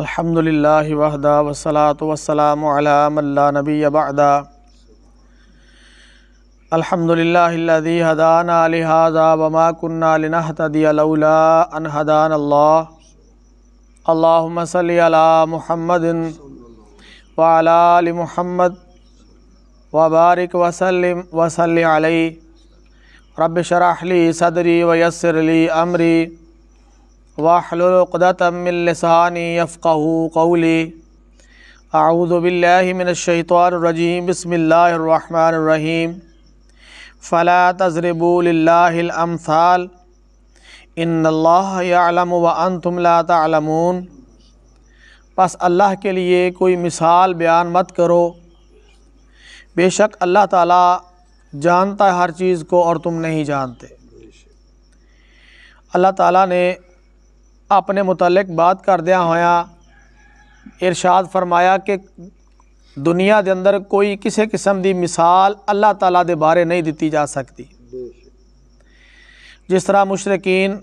अल्हम्दुलिल्लाह वहदा वसलात वसलाम अला नबी अबादा अल्हम्दुलिल्लाहिल्लज़ी हदाना लिहाजा वमा कुन्ना लिनहतदिय लौला अन हदान अल्लाह अल्लाहुम्म सल्लि अला मुहम्मदिन व अला आलि मुहम्मद व बारिक वसल्लिम वसल्लि अलैहि रब्बि शरह ली सदरी व यस्सिर ली अमरी वाहलतमिलसानी यफ़ाक़ली आऊज़बिल्लिमिनशैतरजीम बसमीम फ़ला तजरबूलमसाल इन्नल्लाम बस अल्लाह के लिए कोई मिसाल बयान मत करो बेशक अल्लाह ताला जानता है हर चीज़ को और तुम नहीं जानते अल्लाह ताला ने अपने मुतलक बात करद होरशाद फरमाया कि दुनिया के अंदर कोई किसी किस्म की मिसाल अल्लाह तला के बारे नहीं दी जा सकती जिस तरह मुशरकीन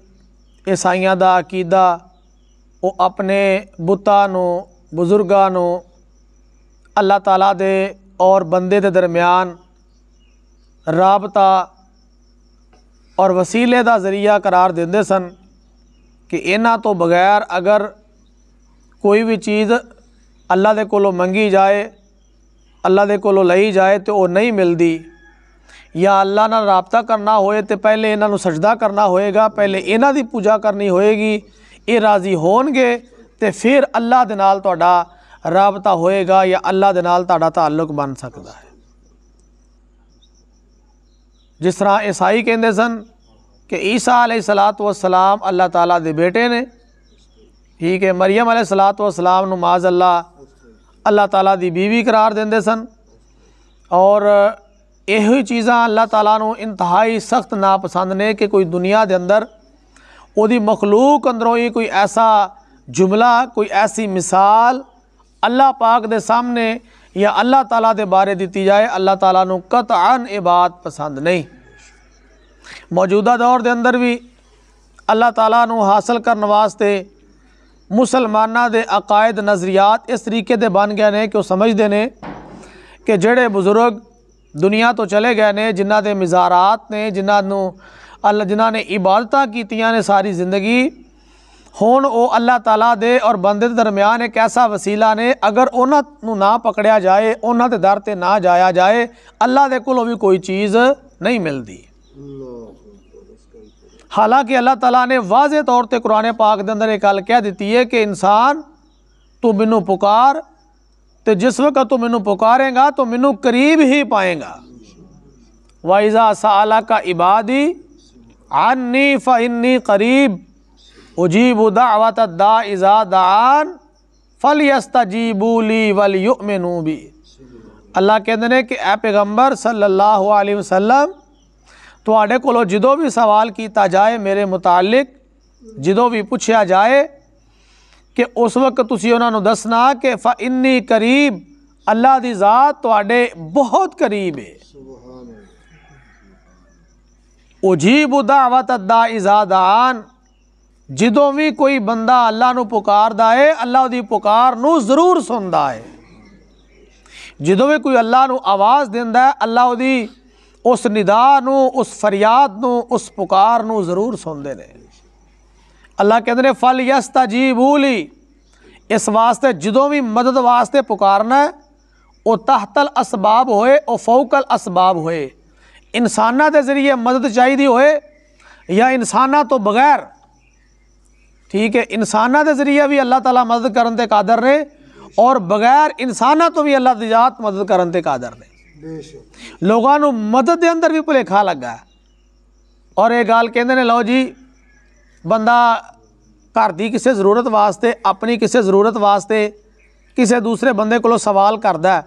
ईसाइया का अकीदा वो अपने बुतों बजुर्गों अल्लाह तला दे और बंदे के दरम्यान रबता और वसीले का जरिया करार देंदे सन ਕਿ ਇਹਨਾਂ ਤੋਂ ਬਗੈਰ ਅਗਰ ਕੋਈ ਵੀ ਚੀਜ਼ ਅੱਲਾ ਦੇ ਕੋਲੋਂ ਮੰਗੀ ਜਾਏ ਅੱਲਾ ਦੇ ਕੋਲੋਂ ਲਈ ਜਾਏ ਤੇ ਉਹ ਨਹੀਂ ਮਿਲਦੀ ਜਾਂ ਅੱਲਾ ਨਾਲ ਰਾਬਤਾ ਕਰਨਾ ਹੋਏ ਤੇ ਪਹਿਲੇ ਇਹਨਾਂ ਨੂੰ ਸਜਦਾ ਕਰਨਾ ਹੋਏਗਾ ਪਹਿਲੇ ਇਹਨਾਂ ਦੀ ਪੂਜਾ ਕਰਨੀ ਹੋਏਗੀ ਇਹ ਰਾਜ਼ੀ ਹੋਣਗੇ ਤੇ ਫਿਰ ਅੱਲਾ ਦੇ ਨਾਲ ਤੁਹਾਡਾ ਰਾਬਤਾ ਹੋਏਗਾ ਜਾਂ ਅੱਲਾ ਦੇ ਨਾਲ ਤੁਹਾਡਾ ਤਾਲੁਕ ਬਣ ਸਕਦਾ ਹੈ ਜਿਸ ਤਰ੍ਹਾਂ ਇਸਾਈ ਕਹਿੰਦੇ ਸਨ कि ईसा सलात वसलाम अल्लाह ताला दे बेटे ने ठीक है मरियम सलात वसलाम नमाज अल्लाह अल्लाह ताला की बीवी करार देंदे सन और यही चीज़ा अल्लाह ताला इंतहाई सख्त नापसंद ने कि कोई दुनिया के अंदर वो मखलूक अंदरों ही कोई ऐसा जुमला कोई ऐसी मिसाल अल्लाह पाक के सामने या अल्लाह तला के बारे दी जाए अल्लाह तला कत अन ये बात पसंद नहीं ਮੌਜੂਦਾ ਦੌਰ ਦੇ ਅੰਦਰ ਵੀ ਅੱਲਾਹ ਤਾਲਾ ਨੂੰ ਹਾਸਲ ਕਰਨ ਵਾਸਤੇ ਮੁਸਲਮਾਨਾਂ ਦੇ ਅਕਾਇਦ ਨਜ਼ਰੀਆਤ ਇਸ ਤਰੀਕੇ ਦੇ ਬਣ ਗਏ ਨੇ ਕਿ ਉਹ ਸਮਝਦੇ ਨੇ ਕਿ ਜਿਹੜੇ ਬਜ਼ੁਰਗ ਦੁਨੀਆ ਤੋਂ ਚਲੇ ਗਏ ਨੇ ਜਿਨ੍ਹਾਂ ਦੇ ਮਜ਼ਾਰਾਤ ਨੇ ਜਿਨ੍ਹਾਂ ਨੂੰ ਅੱਲਾ ਜਿਨ੍ਹਾਂ ਨੇ ਇਬਾਦਤਾਂ ਕੀਤੀਆਂ ਨੇ ਸਾਰੀ ਜ਼ਿੰਦਗੀ ਹੁਣ ਉਹ ਅੱਲਾਹ ਤਾਲਾ ਦੇ ਔਰ ਬੰਦੇ ਦੇ ਦਰਮਿਆਨ ਇੱਕ ਐਸਾ ਵਸੀਲਾ ਨੇ ਅਗਰ ਉਹਨਾਂ ਨੂੰ ਨਾ ਪਕੜਿਆ ਜਾਏ ਉਹਨਾਂ ਦੇ ਦਰ ਤੇ ਨਾ ਜਾਇਆ ਜਾਏ ਅੱਲਾਹ ਦੇ ਕੋਲੋਂ ਵੀ ਕੋਈ ਚੀਜ਼ ਨਹੀਂ ਮਿਲਦੀ हालांकि अल्लाह तला ने वाज तौर पर कुरान पाक के अंदर एक गल कह दी है कि इंसान तू मैनू पुकार तो जिस वक्त तू मैनू पुकारेगा तो मैनू करीब ही पाएगा वाइजा साला का इबादी आन्नी इन्नी करीब उजीब उदावत दा इज़ा दान फल बोली वल युमिनू भी अल्लाह कहते हैं कि ए पैगम्बर सल्ला वसलम थोड़े को जो भी सवाल किया जाए मेरे मुतालिक जो भी पूछा जाए कि उस वक्त तुम उन्होंने दसना कि फ इन्नी करीब अल्लाह की जात थोड़े बहुत करीब है उजीब उदावत अद्दा इजादान जदों भी कोई बंदा अल्लाह न पुकार है अल्लाह की पुकार न जरूर सुनता है जो भी कोई अल्लाह आवाज़ देता है अल्लाह उस निदा उस फरियाद न उस पुकार जरूर सुनते हैं अल्लाह कहते हैं फल यस तजीबूली इस वास्ते जो भी मदद वास्ते पुकारना है वह तहतल असबाब होए और फोकल असबाब होए इंसाना के जरिए मदद चाहिए होए या इंसाना तो बगैर ठीक है इंसाना के जरिए भी अल्लाह तला मदद करने के कादर ने और बगैर इंसाना तो भी अल्लाह तजात मदद करने के कादर ने ਲੋਕਾਂ ਨੂੰ ਮਦਦ ਦੇ ਅੰਦਰ ਵੀ ਭੁਲੇਖਾ ਲੱਗਾ ਔਰ ਇਹ ਗੱਲ ਕਹਿੰਦੇ ਨੇ ਲਓ ਜੀ ਬੰਦਾ ਘਰ ਦੀ ਕਿਸੇ ਜ਼ਰੂਰਤ ਵਾਸਤੇ ਆਪਣੀ ਕਿਸੇ ਜ਼ਰੂਰਤ ਵਾਸਤੇ ਕਿਸੇ ਦੂਸਰੇ ਬੰਦੇ ਕੋਲੋਂ ਸਵਾਲ ਕਰਦਾ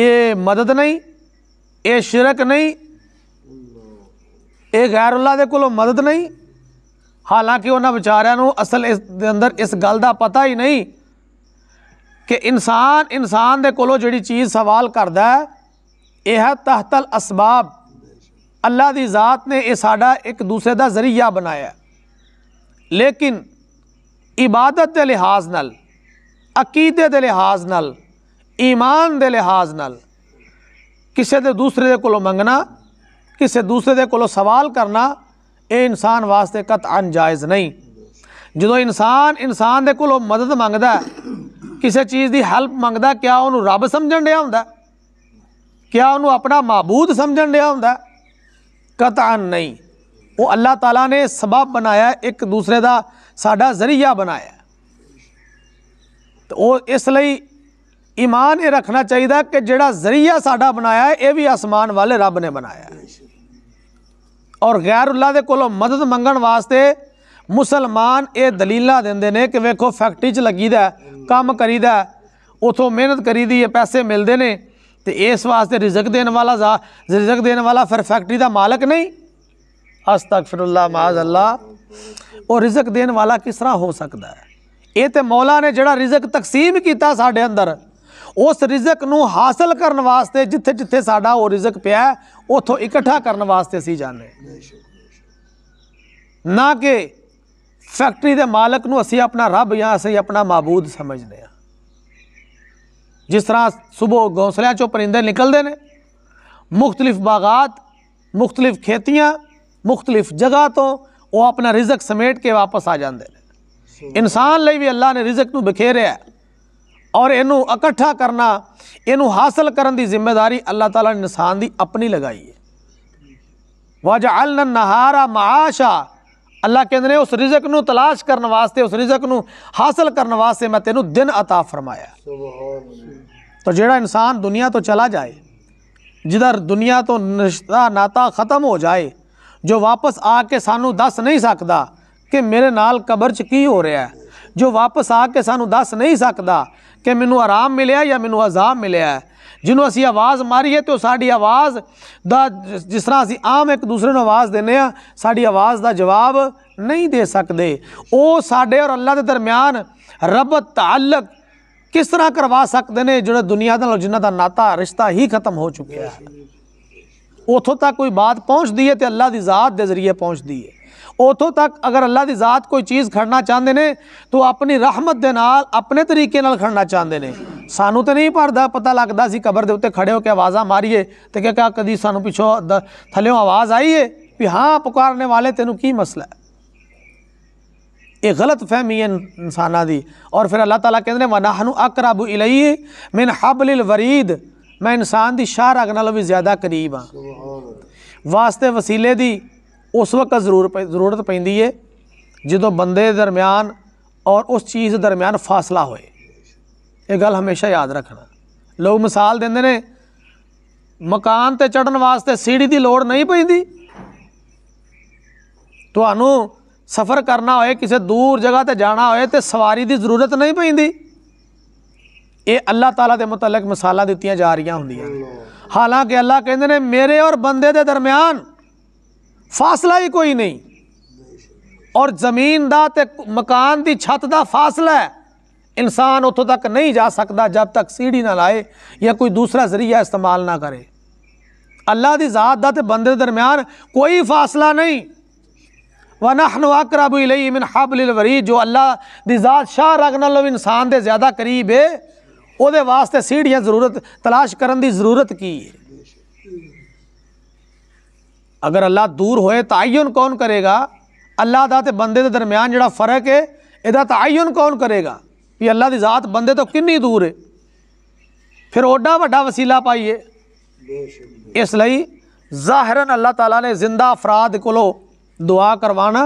ਇਹ ਮਦਦ ਨਹੀਂ ਇਹ ਸ਼ਿਰਕ ਨਹੀਂ ਇਹ ਗੈਰ ਅੱਲਾ ਦੇ ਕੋਲੋਂ ਮਦਦ ਨਹੀਂ ਹਾਲਾਂਕਿ ਉਹਨਾਂ ਵਿਚਾਰਿਆਂ ਨੂੰ ਅਸਲ ਇਸ ਦੇ ਅੰਦਰ ਇਸ ਗੱਲ ਦਾ ਪਤਾ ਹੀ ਨਹੀਂ कि इंसान इंसान के कोलो जी चीज़ सवाल करता है यह तहतल असबाब अल्लाह की जात ने यह साडा एक दूसरे का जरिया बनाया लेकिन इबादत के लिहाज न अकीदे के लिहाज न ईमान के लिहाज न किसी के दूसरे के कोलो मंगना किसी दूसरे के कोलो सवाल करना ये इंसान वास्ते कत अनजायज़ नहीं जो इंसान इंसान के कोलो मदद मंगता ਕਿਸੇ ਚੀਜ਼ ਦੀ ਹੈਲਪ ਮੰਗਦਾ ਕਿਆ ਉਹਨੂੰ ਰੱਬ ਸਮਝਣ ਡਿਆ ਹੁੰਦਾ ਕਿਆ ਉਹਨੂੰ ਆਪਣਾ ਮਾਬੂਦ ਸਮਝਣ ਡਿਆ ਹੁੰਦਾ ਕਤਾਨ ਨਹੀਂ ਉਹ ਅੱਲਾਹ ਤਾਲਾ ਨੇ ਸਬਬ ਬਣਾਇਆ ਇੱਕ ਦੂਸਰੇ ਦਾ ਸਾਡਾ ਜ਼ਰੀਆ ਬਣਾਇਆ ਤੇ ਉਹ ਇਸ ਲਈ ਈਮਾਨ ਇਹ ਰੱਖਣਾ ਚਾਹੀਦਾ ਕਿ ਜਿਹੜਾ ਜ਼ਰੀਆ ਸਾਡਾ ਬਣਾਇਆ ਇਹ ਵੀ ਅਸਮਾਨ ਵਾਲੇ ਰੱਬ ਨੇ ਬਣਾਇਆ ਔਰ ਗੈਰ ਅੱਲਾਹ ਦੇ ਕੋਲੋਂ ਮਦਦ ਮੰਗਣ ਵਾਸਤੇ ਮੁਸਲਮਾਨ ਇਹ ਦਲੀਲਾਂ ਦਿੰਦੇ ਨੇ ਕਿ ਵੇਖੋ ਫੈਕਟਰੀ 'ਚ ਲੱਗੀਦਾ ਕੰਮ ਕਰੀਦਾ ਉਥੋਂ ਮਿਹਨਤ ਕਰੀਦੀ ਹੈ ਪੈਸੇ ਮਿਲਦੇ ਨੇ ਤੇ ਇਸ ਵਾਸਤੇ ਰਿਜ਼ਕ ਦੇਣ ਵਾਲਾ ਰਿਜ਼ਕ ਦੇਣ ਵਾਲਾ ਫਿਰ ਫੈਕਟਰੀ ਦਾ ਮਾਲਕ ਨਹੀਂ ਅਸਤਗਫਰullah ਮਾਜ਼ ਅੱਲਾ ਉਹ ਰਿਜ਼ਕ ਦੇਣ ਵਾਲਾ ਕਿਸ ਤਰ੍ਹਾਂ ਹੋ ਸਕਦਾ ਹੈ ਇਹ ਤੇ ਮੌਲਾ ਨੇ ਜਿਹੜਾ ਰਿਜ਼ਕ ਤਕਸੀਮ ਕੀਤਾ ਸਾਡੇ ਅੰਦਰ ਉਸ ਰਿਜ਼ਕ ਨੂੰ ਹਾਸਲ ਕਰਨ ਵਾਸਤੇ ਜਿੱਥੇ ਜਿੱਥੇ ਸਾਡਾ ਉਹ ਰਿਜ਼ਕ ਪਿਆ ਉਥੋਂ ਇਕੱਠਾ ਕਰਨ ਵਾਸਤੇ ਅਸੀਂ ਜਾਣੇ ਨਾ ਕਿ फैक्ट्री के मालक नी अपना रब या असं अपना माबूद समझते हैं जिस तरह सुबह घोंसलिया चो परिंदे निकलते हैं मुख्तलिफ बागात मुख्तलिफ खेतियाँ मुख्तलिफ जगह तो वह अपना रिजक समेट के वापस आ जाते हैं इंसान लिए भी अल्लाह ने रिजक न बखेरिया और इनू इकट्ठा करना इनू हासिल कर जिम्मेदारी अल्लाह तला ने इंसान की अपनी लगाई है वजह अल नहारा महाशाह अल्लाह कहें उस रिजक न तलाश करने वास्ते उस रिजक न हासिल करने वास्ते मैं तेनों दिन अता फरमाया तो जोड़ा इंसान दुनिया तो चला जाए जिधर दुनिया तो रिश्ता नाता ख़त्म हो जाए जो वापस आ के सू दस नहीं सकता कि मेरे नाल कबर च की हो रहा है जो वापस आ सू दस नहीं सकता कि मैं आराम मिले या मैनू अजाम मिले है जिन्होंने असी आवाज़ मारी है तो साड़ी आवाज़ का जिस तरह असी आम एक दूसरे को आवाज़ देने साड़ी आवाज़ का जवाब नहीं दे सकते वो साढ़े और अल्लाह के दरम्यान रब तलक किस तरह करवा सकते हैं जो दुनिया जिन्हों का नाता रिश्ता ही खत्म हो चुके उतों तक कोई बात पहुँचती है तो अल्लाह की जात के जरिए पहुँचती है उतों तक अगर अल्लाह की जात कोई चीज़ खड़ना चाहते ने तो अपनी रहमत दे अपने तरीके खड़ना चाहते हैं सानू तो नहीं भरता पता लगता अभी कबर के उत्ते खड़े होकर आवाज़ा मारीे तो क्या क्या कभी सू द थल्यों आवाज़ आई है कि हाँ पुकारने वाले तेन की मसला है ये गलत फहमी है इंसाना दी और फिर अल्लाह तला कहते हैं वनाहू अक्रब इलाइए मिन हबलिल वरीद मैं इंसान की शाह रग नो भी ज़्यादा करीब हाँ वास्ते वसीले की ਉਸ ਵਕਤ ਜ਼ਰੂਰ ਜ਼ਰੂਰਤ ਪੈਂਦੀ ਏ ਜਦੋਂ ਬੰਦੇ ਦਰਮਿਆਨ ਔਰ ਉਸ ਚੀਜ਼ ਦਰਮਿਆਨ ਫਾਸਲਾ ਹੋਏ ਇਹ ਗੱਲ ਹਮੇਸ਼ਾ ਯਾਦ ਰੱਖਣਾ ਲੋਕ ਮਿਸਾਲ ਦਿੰਦੇ ਨੇ ਮਕਾਨ ਤੇ ਚੜਨ ਵਾਸਤੇ ਸੀੜੀ ਦੀ ਲੋੜ ਨਹੀਂ ਪੈਂਦੀ ਤੁਹਾਨੂੰ ਸਫ਼ਰ ਕਰਨਾ ਹੋਏ ਕਿਸੇ ਦੂਰ ਜਗ੍ਹਾ ਤੇ ਜਾਣਾ ਹੋਏ ਤੇ ਸਵਾਰੀ ਦੀ ਜ਼ਰੂਰਤ ਨਹੀਂ ਪੈਂਦੀ ਇਹ ਅੱਲਾਹ ਤਾਲਾ ਦੇ ਮੁਤਲਕ ਮਿਸਾਲਾਂ ਦਿੱਤੀਆਂ ਜਾ ਰਹੀਆਂ ਹੁੰਦੀਆਂ ਹਾਲਾਂਕਿ ਅੱਲਾਹ ਕਹਿੰਦੇ ਨੇ ਮੇਰੇ ਔਰ ਬੰਦੇ ਦੇ ਦਰਮਿਆਨ फासला ही कोई नहीं ਔਰ ਜ਼ਮੀਨ ਦਾ ਤੇ ਮਕਾਨ ਦੀ ਛੱਤ ਦਾ ਫਾਸਲਾ ਹੈ ਇਨਸਾਨ ਉੱਥੋਂ ਤੱਕ ਨਹੀਂ ਜਾ ਸਕਦਾ ਜਦ ਤੱਕ ਸੀੜੀ ਨਾ ਲਾਏ ਜਾਂ ਕੋਈ ਦੂਸਰਾ ਜ਼ਰੀਆ ਇਸਤੇਮਾਲ ਨਾ ਕਰੇ ਅੱਲਾ ਦੀ ਜ਼ਾਤ ਦਾ ਤੇ ਬੰਦੇ ਦੇ ਦਰਮਿਆਨ ਕੋਈ ਫਾਸਲਾ ਨਹੀਂ ਵਨਹਨ ਅਕਰਬ ਇਲੈਹ ਮਿਨ ਹਬਲਿਲ ਵਰੀਦ ਜੋ ਅੱਲਾ ਦੀ ਜ਼ਾਤ ਸ਼ਾਹ ਰਗ ਨਾਲੋਂ ਇਨਸਾਨ ਦੇ ਜ਼ਿਆਦਾ ਕਰੀਬ ਹੈ ਉਹਦੇ ਵਾਸਤੇ ਸੀੜੀਆਂ ਜ਼ਰੂਰਤ ਤਲਾਸ਼ ਕਰਨ ਦੀ ਜ਼ਰੂਰਤ ਕੀ ਹੈ अगर अल्लाह दूर होए तयन कौन करेगा अल्लाह दा ते बंदे दे दरम्यान जेह्ड़ा फर्क है तो तयन कौन करेगा कि अल्लाह की ज़ात बंदे तो कि दूर है फिर ओडा व्डा वसीला पाइए इसलिए ज़ाहिरन अल्लाह ताला ने जिंदा अफराद को दुआ करवाना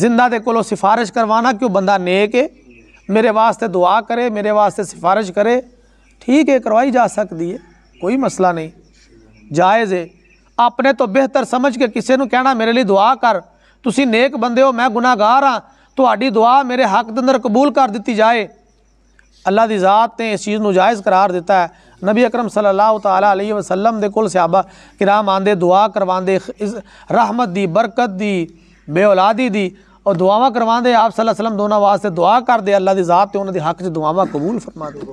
जिंदा दे को सिफारिश करवाना कि बंदा नेक है मेरे वास्ते दुआ करे मेरे वास्ते सिफारिश करे ठीक है करवाई जा सकती है कोई मसला नहीं जायज़ है अपने तो बेहतर समझ के किसी को कहना मेरे लिए दुआ कर तुम नेक बंद हो मैं गुनाहगार हाँ थोड़ी तो दुआ मेरे हक के अंदर कबूल कर दी जाए अल्लाह की जात ने इस चीज़ को जायज़ करार दिता है नबी अक्रम सल्लाह तला वसलम के कोल सियाबा किराम आते दुआ करवाते इस रहमत दी बरकत की बेओलादी की और दुआव करवाते आप सल्ला वसलम दोनों वास्ते दुआ कर दे अल्लाह की जात उन्होंने हक च दुआव कबूल फरमा दे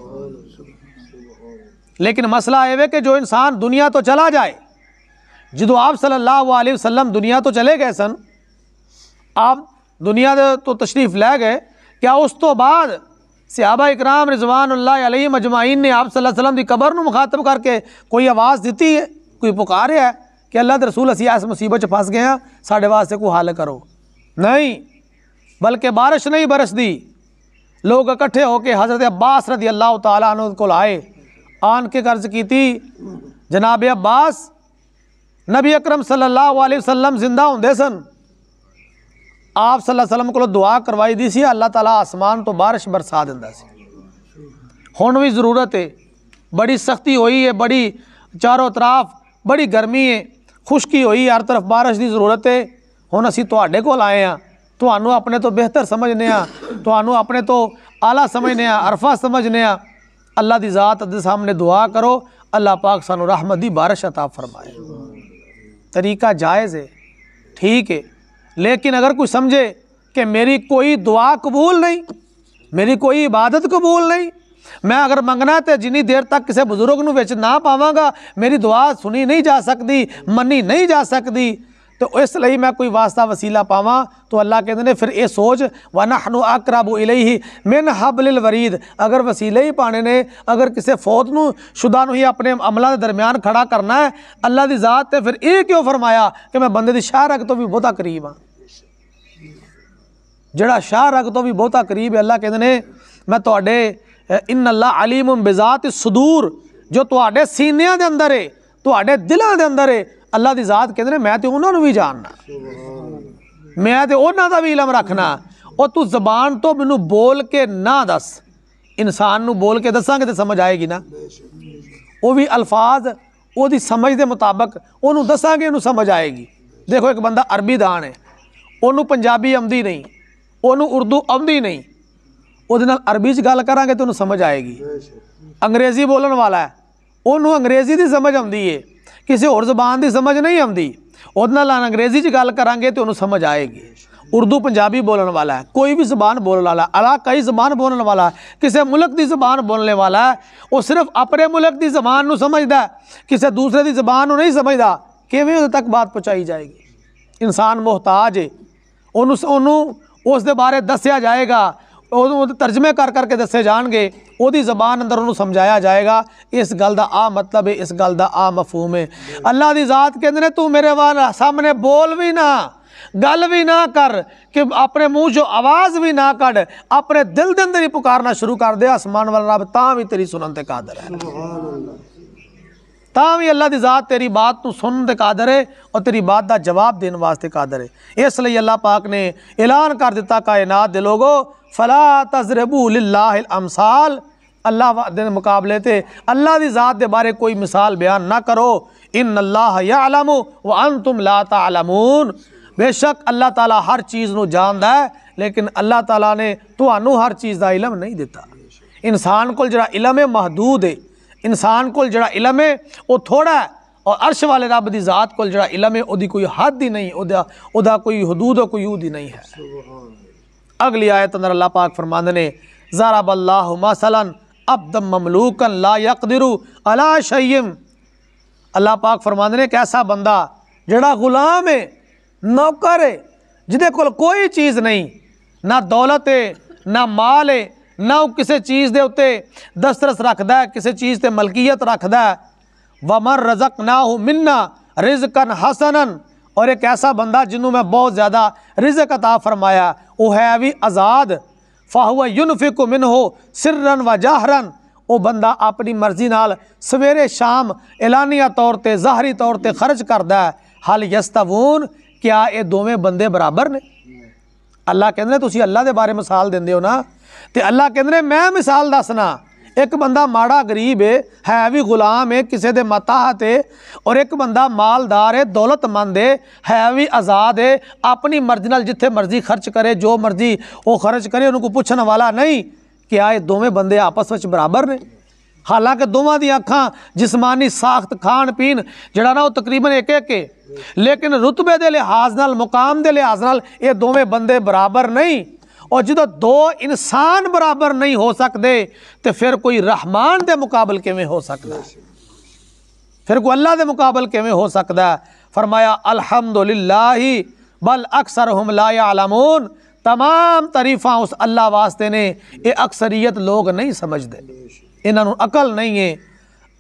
लेकिन मसला एवे कि जो इंसान दुनिया तो चला जाए जो आप सल्लल्लाहु अलैहि वसल्लम दुनिया तो चले गए सन आप दुनिया तो तशरीफ लै गए क्या उस तो बाद सियाबा इकराम रिजवान अलैहि मजमाइन ने आप सल्लम की कबर न मुखातब करके कोई आवाज़ दी है कोई पुकार है कि अल्लाह रसूल असिया इस मुसीबत फंस गए साढ़े वास्ते को हल करो नहीं बल्कि बारिश नहीं बरस दी लोग इकट्ठे होके हजरत अब्बास रदी अल्लाह तला को आए आन के कर्ज की थी जनाब अब्बास नबी अक्रम सला वसलम जिंदा होंगे सन आप सलम को दुआ करवाई दी सी अल्लाह तला आसमान तो बारिश बरसा दिता से हूँ भी जरूरत है बड़ी सख्ती हुई है बड़ी चारों तरफ बड़ी गर्मी है खुश्की हुई हर तरफ बारिश की जरूरत है हूँ असी थोड़े को आए हाँ तो अपने तो बेहतर समझने तो अपने तो आला समझने अरफा समझने अल्लाह की जात सामने दुआ करो अल्लाह पाक सानू रहमत की बारिश अता फरमाए तरीका जायज़ है ठीक है लेकिन अगर कोई समझे कि मेरी कोई दुआ कबूल नहीं मेरी कोई इबादत कबूल नहीं मैं अगर मंगना तो जिनी देर तक किसी बुजुर्ग में बेच ना पावगा मेरी दुआ सुनी नहीं जा सकती मनी नहीं जा सकती तो इस मैं कोई वास्ता वसीला ਵਸੀਲਾ तो अल्लाह कहते ने फिर यह सोच आ कराबू इले ही मिन हबलिल वरीद अगर वसीले ही पाने ने अगर किसी फौत न शुदा ही अपने अमलों के दरम्यान खड़ा करना है अल्लाह की जात ने फिर ये क्यों फरमाया कि मैं बंदे की शाह रग तो भी बहुता करीब हाँ जड़ा शाह रग तो भी बहुता करीब है अल्लाह कहते ने मैं थोड़े इन अल्लाह अलीम बिजात सुदूर जो थोड़े सीनिया के अंदर है तो दिलों के अंदर है ਅੱਲਾ ਦੀ ਜ਼ਾਤ ਕਹਿੰਦੇ ਨੇ ਮੈਂ ਤੇ ਉਹਨਾਂ ਨੂੰ ਵੀ ਜਾਣਨਾ ਮੈਂ ਤੇ ਉਹਨਾਂ ਦਾ ਵੀ ਇਲਮ ਰੱਖਣਾ ਉਹ ਤੂੰ ਜ਼ਬਾਨ ਤੋਂ ਮੈਨੂੰ ਬੋਲ ਕੇ ਨਾ ਦੱਸ ਇਨਸਾਨ ਨੂੰ ਬੋਲ ਕੇ ਦੱਸਾਂਗੇ ਤੇ ਸਮਝ ਆਏਗੀ ਨਾ ਉਹ ਵੀ ਅਲਫਾਜ਼ ਉਹਦੀ ਸਮਝ ਦੇ ਮੁਤਾਬਕ ਉਹਨੂੰ ਦੱਸਾਂਗੇ ਉਹਨੂੰ ਸਮਝ ਆਏਗੀ ਦੇਖੋ ਇੱਕ ਬੰਦਾ ਅਰਬੀ ਦਾਨ ਹੈ ਉਹਨੂੰ ਪੰਜਾਬੀ ਆਉਂਦੀ ਨਹੀਂ ਉਹਨੂੰ ਉਰਦੂ ਆਉਂਦੀ ਨਹੀਂ ਉਹਦੇ ਨਾਲ ਅਰਬੀ 'ਚ ਗੱਲ ਕਰਾਂਗੇ ਤੇ ਉਹਨੂੰ ਸਮਝ ਆਏਗੀ ਅੰਗਰੇਜ਼ੀ ਬੋਲਣ ਵਾਲਾ ਹੈ ਉਹਨੂੰ ਅੰਗਰੇਜ਼ੀ ਦੀ ਸਮਝ ਆਉਂਦੀ ਏ किसी और जबान की समझ नहीं आती अंग्रेजी से गल करा तो उन्होंने समझ आएगी उर्दू पंजाबी बोलने वाला है कोई भी ज़बान बोलने वाला है अला कई ज़बान बोलने वाला है किसी मुल्क की ज़बान बोलने वाला है वो सिर्फ अपने मुल्क की ज़बान को किसी दूसरे की ज़बान नहीं समझता किमें उद तक बात पहुँचाई जाएगी इंसान मोहताज है उस बारे दसिया जाएगा तर्जमे कर करके दसे जाएंगे वो जबान अंदर उन्होंने समझाया जाएगा इस गल का आ मतलब है इस गल का आ मफहूम है अल्लाह की जात कहें तू मेरे वाल सामने बोल भी ना गल भी ना कर कि अपने मुँह चो आवाज़ भी ना कड़ अपने दिल के अंदर ही पुकारना शुरू कर दे आसमान वाल रब ता भी तेरी सुनने कादर है ता भी अल्लाह की जात तेरी बात को ਸੁਣਨ ਦੇ कादर है और तेरी बात का जवाब देने वास्ते कादर है इसलिए अल्लाह पाक ने ऐलान कर दिता कायनात ਕਾਇਨਾਤ ਦੇ ਲੋਗੋ ਫਲਾ ਤਜ਼ਰਬੂ अल्लाह के मुकाबले ते अल्लाह की ज़ात के बारे कोई मिसाल बयान ना करो इन अल्लाह यालम व अन तुम ला तलमून बेशक अल्लाह ताला हर चीज़ को जानता है लेकिन अल्लाह ताला ने तू हर चीज़ का इलम नहीं दिता इंसान को जरा इलम है महदूद है इंसान को ਜਿਹੜਾ इलम है वह थोड़ा है और अर्श वाले रब की जात को जरा इलम है वो कोई हद ही नहीं कोई हदूद और कोई यूद ही नहीं है अगली आयत अंदर अल्लाह पाक फरमान ने ज़रा अब दम ममलूकन ला यकदरू अला शयम अल्लाह पाक फरमान ने कैसा बंदा जड़ा गुलाम है नौकर है जिदे कोई चीज़ नहीं ना दौलत है ना माल है ना किसी के उ ਕਿਸੇ ਚੀਜ਼ किसी चीज़ ਦਸਤਰਸ मलकीयत ਕਿਸੇ व मर रजक ना हो मिन्ना रिज कन हसनन और एक ऐसा बंदा जिन्हों मैं बहुत ज़्यादा रिजक अता फरमाया वो है भी आज़ाद फाहुआ युनफिक मिन हो रन व जाहरन वो बंदा अपनी मर्जी नाल सवेरे शाम एलानिया तौर पर ज़ाहरी तौर पर खर्च करता है हल यस्तवून क्या ये दोवें बंदे बराबर ने अल्लाह कहें अल्लाह के बारे मिसाल देंगे हो ना ਤੇ ਅੱਲਾ ਕਹਿੰਦੇ ਨੇ ਮੈਂ ਮਿਸਾਲ ਦੱਸਣਾ ਇੱਕ ਬੰਦਾ ਮਾੜਾ ਗਰੀਬ ਹੈ ਹੈ ਵੀ ਗੁਲਾਮ ਹੈ ਕਿਸੇ ਦੇ ਮਤਾਹ ਤੇ ਔਰ ਇੱਕ ਬੰਦਾ ਮਾਲਦਾਰ ਹੈ ਦੌਲਤਮੰਦ ਹੈ ਹੈ ਵੀ ਆਜ਼ਾਦ ਹੈ ਆਪਣੀ ਮਰਜ਼ੀ ਨਾਲ ਜਿੱਥੇ ਮਰਜ਼ੀ ਖਰਚ ਕਰੇ ਜੋ ਮਰਜ਼ੀ ਉਹ ਖਰਚ ਕਰੇ ਉਹਨੂੰ ਕੋ ਪੁੱਛਣ ਵਾਲਾ ਨਹੀਂ ਕਿ ਆ ਇਹ ਦੋਵੇਂ ਬੰਦੇ ਆਪਸ ਵਿੱਚ ਬਰਾਬਰ ਨੇ ਹਾਲਾਂਕਿ ਦੋਵਾਂ ਦੀਆਂ ਅੱਖਾਂ ਜਿਸਮਾਨੀ ਸਾਖਤ ਖਾਣ ਪੀਣ ਜਿਹੜਾ ਨਾ ਉਹ ਤਕਰੀਬਨ ਇੱਕ ਇੱਕ ਏ ਲੇਕਿਨ ਰਤਬੇ ਦੇ ਲਿਹਾਜ਼ ਨਾਲ ਮੁਕਾਮ ਦੇ ਲਿਹਾਜ਼ ਨਾਲ ਇਹ ਦੋਵੇਂ ਬੰਦੇ ਬਰਾਬਰ ਨਹੀਂ और जो दो इंसान बराबर नहीं हो सकते तो फिर कोई रहमान के मुकाबल किमें हो सकता फिर कोई अल्लाह के मुकाबल किमें हो सकता फरमाया अलहमदुल्ला बल अक्सर हम लायामून तमाम तरीफ़ा उस अल्लाह वास्ते ने ये अक्सरियत लोग नहीं समझते इन्हों अकल नहीं है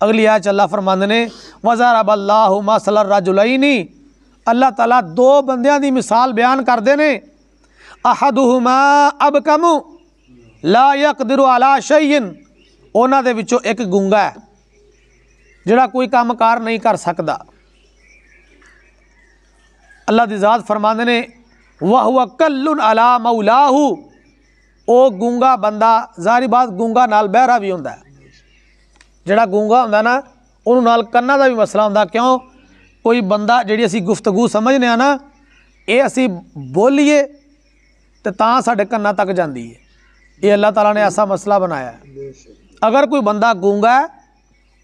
अगली आज अल्लाह फरमंद ने वजार अल्लाह मसल रजुलईनी अल्लाह तला दो बंद मिसाल बयान करते हैं ਅਹਦੁਹਮਾ ਅਬਕਮੂ ਲਾ ਯਕਦਰੂ ਅਲਾ ਸ਼ੈਇਨ ਉਹਨਾਂ ਦੇ ਵਿੱਚੋਂ ਇੱਕ ਗੁੰਗਾ ਹੈ ਜਿਹੜਾ ਕੋਈ ਕੰਮਕਾਰ ਨਹੀਂ ਕਰ ਸਕਦਾ ਅੱਲਾ ਦੀ ਜ਼ਾਤ ਫਰਮਾਉਂਦੇ ਨੇ ਵਾਹ ਹੁਆ ਕੱਲੁਨ ਅਲਾ ਮੌਲਾਹੂ ਉਹ ਗੁੰਗਾ ਬੰਦਾ ਜ਼ਾਰੀ ਬਾਤ ਗੁੰਗਾ ਨਾਲ ਬਹਿਰਾ ਵੀ ਹੁੰਦਾ ਜਿਹੜਾ ਗੁੰਗਾ ਹੁੰਦਾ ਨਾ ਉਹਨੂੰ ਨਾਲ ਕੰਨਾਂ ਦਾ ਵੀ ਮਸਲਾ ਹੁੰਦਾ ਕਿਉਂ ਕੋਈ ਬੰਦਾ ਜਿਹੜੀ ਅਸੀਂ ਗੁਫ਼ਤਗੂ ਸਮਝਨੇ ਆ ਨਾ ਇਹ ਅਸੀਂ ਬੋਲੀਏ ਤੇ ਤਾਂ ਸਾਡੇ ਕੰਨਾਂ ਤੱਕ ਜਾਂਦੀ ਹੈ ਇਹ ਅੱਲਾਹ ਤਾਲਾ ਨੇ ਐਸਾ ਮਸਲਾ ਬਣਾਇਆ ਹੈ ਅਗਰ ਕੋਈ ਬੰਦਾ ਗੂੰਗਾ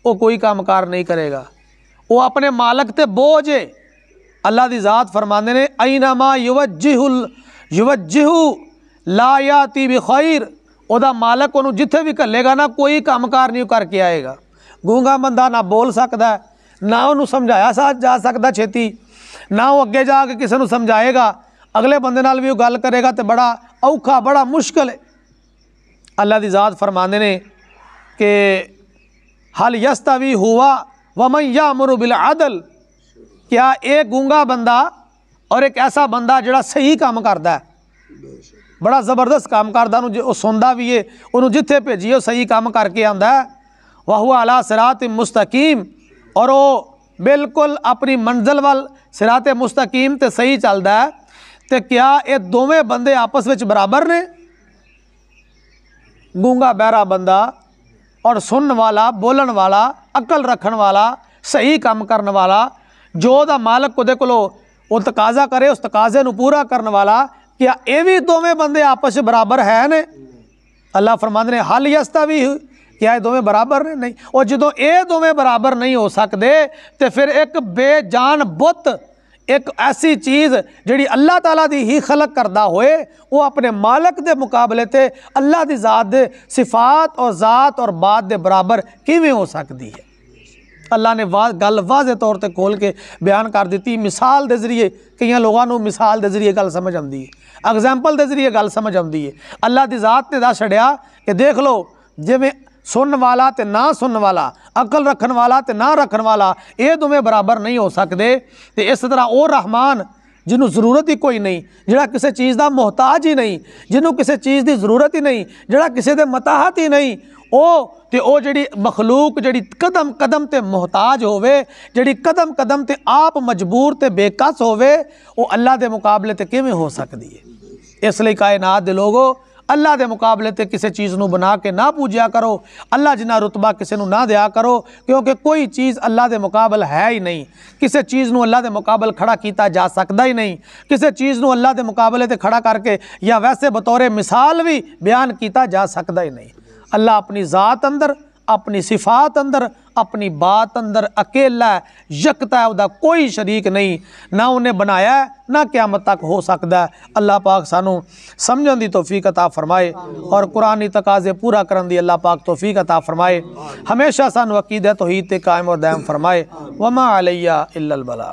ਉਹ ਕੋਈ ਕੰਮਕਾਰ ਨਹੀਂ ਕਰੇਗਾ ਉਹ ਆਪਣੇ ਮਾਲਕ ਤੇ ਬੋਝ ਹੈ ਅੱਲਾ ਦੀ ਜ਼ਾਤ ਫਰਮਾਉਂਦੇ ਨੇ ਐਨਾਮਾ ਯੁਵਜਿਹੁਲ ਯਵਜਹੁ ਲਾ ਯਾਤੀ ਬਿ ਖੈਰ ਉਹਦਾ ਮਾਲਕ ਉਹਨੂੰ ਜਿੱਥੇ ਵੀ ਘੱਲੇਗਾ ਨਾ ਕੋਈ ਕੰਮਕਾਰ ਨਹੀਂ ਕਰਕੇ ਆਏਗਾ ਗੂੰਗਾ ਬੰਦਾ ਨਾ ਬੋਲ ਸਕਦਾ ਨਾ ਉਹਨੂੰ ਸਮਝਾਇਆ ਜਾ ਸਕਦਾ ਛੇਤੀ ਨਾ ਉਹ ਅੱਗੇ ਜਾ ਕੇ ਕਿਸੇ ਨੂੰ ਸਮਝਾਏਗਾ अगले बंद भी ਵੀ ਉਹ ਗੱਲ ਕਰੇਗਾ ਤੇ ਬੜਾ ਔਖਾ ਬੜਾ ਮੁਸ਼ਕਲ ਹੈ ਅੱਲਾ ਦੀ ਜ਼ਾਤ ਫਰਮਾਉਂਦੇ ਨੇ ਕਿ हल यस्तवी हुआ वमन या बिल आदल क्या एक गूंगा बंदा और एक ऐसा बंदा जोड़ा सही काम करता है बड़ा जबरदस्त काम करता सुनता भी है उन्होंने जिथे भेजिए सही काम करके आंदा है वह हुआ अला सिरात मुस्तकीम और वो बिल्कुल अपनी मंजिल वाल सिरात मुस्तकीम तो सही चलता है ਤੇ ਕਿਹਾ ਇਹ ਦੋਵੇਂ ਬੰਦੇ ਆਪਸ ਵਿੱਚ ਬਰਾਬਰ ਨੇ ਗੂੰਗਾ ਬਹਿਰਾ ਬੰਦਾ ਔਰ ਸੁਣਨ ਵਾਲਾ ਬੋਲਣ ਵਾਲਾ ਅਕਲ ਰੱਖਣ ਵਾਲਾ ਸਹੀ ਕੰਮ ਕਰਨ ਵਾਲਾ ਜੋ ਦਾ ਮਾਲਕ ਉਹਦੇ ਕੋਲੋਂ ਉਹ ਤਕਾਜ਼ਾ ਕਰੇ ਉਸ ਤਕਾਜ਼ੇ ਨੂੰ ਪੂਰਾ ਕਰਨ ਵਾਲਾ ਕਿ ਇਹ ਵੀ ਦੋਵੇਂ ਬੰਦੇ ਆਪਸ ਵਿੱਚ ਬਰਾਬਰ ਹੈ ਨੇ ਅੱਲਾ ਫਰਮਾਉਂਦੇ ਨੇ ਹਲ ਯਸਤਾ ਵੀ ਕਿ ਇਹ ਦੋਵੇਂ ਬਰਾਬਰ ਨੇ ਨਹੀਂ ਉਹ ਜਦੋਂ ਇਹ ਦੋਵੇਂ ਬਰਾਬਰ ਨਹੀਂ ਹੋ ਸਕਦੇ ਤੇ ਫਿਰ ਇੱਕ ਬੇਜਾਨ ਬੁੱਤ एक ऐसी चीज़ जी अल्लाह तला की ही खलक करता होए ਉਹ अपने मालक के मुकाबले से अल्लाह की जात ਦੇ और ਔਰ ਜ਼ਾਤ ਔਰ ਬਾਤ ਦੇ ਬਰਾਬਰ ਕਿਵੇਂ ਹੋ ਸਕਦੀ अल्लाह ने वाज गल वाजे तौर पर खोल के बयान कर दी मिसाल के जरिए कई लोगों को मिसाल के जरिए गल समझ आती है एग्जैम्पल के जरिए गल समझ आती है अल्लाह की जात ने दस छड़िया कि देख लो जिमें ਸੁਣਨ ਵਾਲਾ ਤੇ ਨਾ ਸੁਣਨ ਵਾਲਾ ਅਕਲ ਰੱਖਣ ਵਾਲਾ ਤੇ ਨਾ ਰੱਖਣ ਵਾਲਾ ਇਹ ਦੋਵੇਂ ਬਰਾਬਰ ਨਹੀਂ ਹੋ ਸਕਦੇ ਤੇ ਇਸ ਤਰ੍ਹਾਂ ਉਹ ਰਹਿਮਾਨ ਜਿਹਨੂੰ ਜ਼ਰੂਰਤ ਹੀ ਕੋਈ ਨਹੀਂ ਜਿਹੜਾ ਕਿਸੇ ਚੀਜ਼ ਦਾ ਮੁਹਤਾਜ ਹੀ ਨਹੀਂ ਜਿਹਨੂੰ ਕਿਸੇ ਚੀਜ਼ ਦੀ ਜ਼ਰੂਰਤ ਹੀ ਨਹੀਂ ਜਿਹੜਾ ਕਿਸੇ ਦੇ ਮਤਾਹਤ ਹੀ ਨਹੀਂ ਉਹ ਤੇ ਉਹ ਜਿਹੜੀ ਮਖਲੂਕ ਜਿਹੜੀ ਕਦਮ ਕਦਮ ਤੇ ਮੁਹਤਾਜ ਹੋਵੇ ਜਿਹੜੀ ਕਦਮ ਕਦਮ ਤੇ ਆਪ ਮਜਬੂਰ ਤੇ ਬੇਕਸ ਹੋਵੇ ਉਹ ਅੱਲਾ ਦੇ ਮੁਕਾਬਲੇ ਤੇ ਕਿਵੇਂ ਹੋ ਸਕਦੀ ਹੈ ਇਸ ਲਈ ਕਾਇਨਾਤ ਦੇ ਲੋਗੋ अल्लाह के मुकाबले तो किसी चीज़ को बना के ना पूजा करो अल्लाह जिन्ना रुतबा किसी ना दया करो क्योंकि कोई चीज़ अल्लाह के मुकाबल है ही नहीं किसी चीज़ को अल्लाह के मुकाबल खड़ा किया जा सकता ही नहीं किसी चीज़ को अल्लाह के मुकाबले से खड़ा करके या वैसे बतौरे मिसाल भी बयान किया जा सकता ही नहीं अल्लाह अपनी ज़ात अंदर अपनी सिफात अंदर अपनी बात अंदर अकेला है यकता है उदा कोई शरीक नहीं ना उन्हें बनाया ना क्यामत तक हो सकता है अल्लाह पाक सानू समझ की तोफीक अता फरमाए और कुरानी तकाजे पूरा करने की अल्लाह पाक तोफीक अता फरमाए हमेशा सानू अकीद है ते कायम और दैम फरमाए वमा अलैया इलबला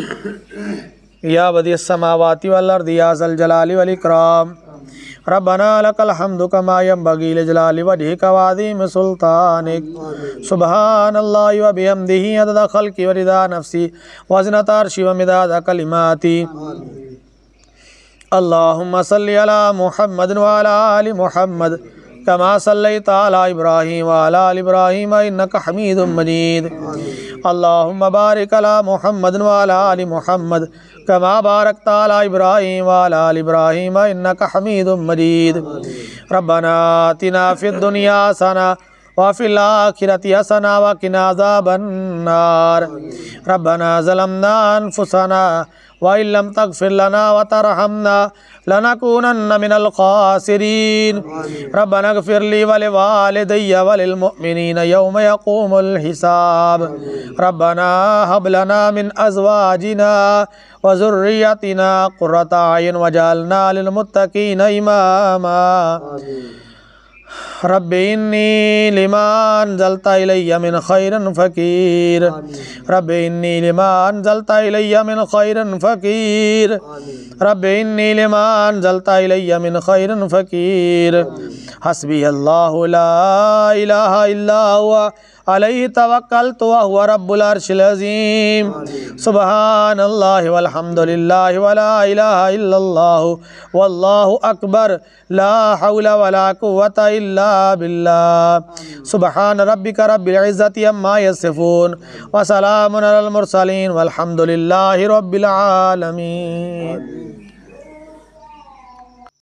या बदी समावाती वाल दियाजल जलाली वाली कराम रबना लकल हमदु कमा यंबगी लिजलालि वजहिक व अज़ीम सुल्तानिक सुभान अल्लाह व बिहम्दिही अदद खल्की व रिदा नफ्सी व अज़नत अर्शी व मिदाद कलिमाती अल्लाहुम्म सल्लि अला मुहम्मद व अला आलि मुहम्मद كما صليت على إبراهيم وعلى آل إبراهيم إنك حميد مجيد اللهم بارك على محمد وعلى آل محمد कमा बारक ताला इब्राहिम वाला इब्राहिम इन्नक हमीद मजीद रब्बना तिना फिद दुनिया सना वाफिल आखिरत हसना वकिना अज़ाबन्नार रब्बना ज़लमना अनफुसना वम तक फिर लना वतरहमना लनकूनन्न मिनल खासिरीन रब्बना गफिर ली वले वालिदैय वलिल मुमिनीन यौम यकूमुल हिसाब रब्बना हब लना मिन अज़वाजिना व ज़ुर्रियतिना क़ुर्रता अयुन वजअलना लिल मुत्तकीन इमामा رب إني لما أنزلت إلي من خير فقير رب إني لما أنزلت إلي من خير فقير رب إني لما أنزلت إلي من خير فقير حسبي الله لا إله إلا هو अलही तवक्ल तो हुआ रब्बुलरशलज़ीम सुबहान अल्लाहमदिल्ला वल्ला अकबर लाला सुबहान रबी का रबिल्ज़त अम्मा यसफ़ून वसलामसलिन वलहमदिल्ला रबालमीन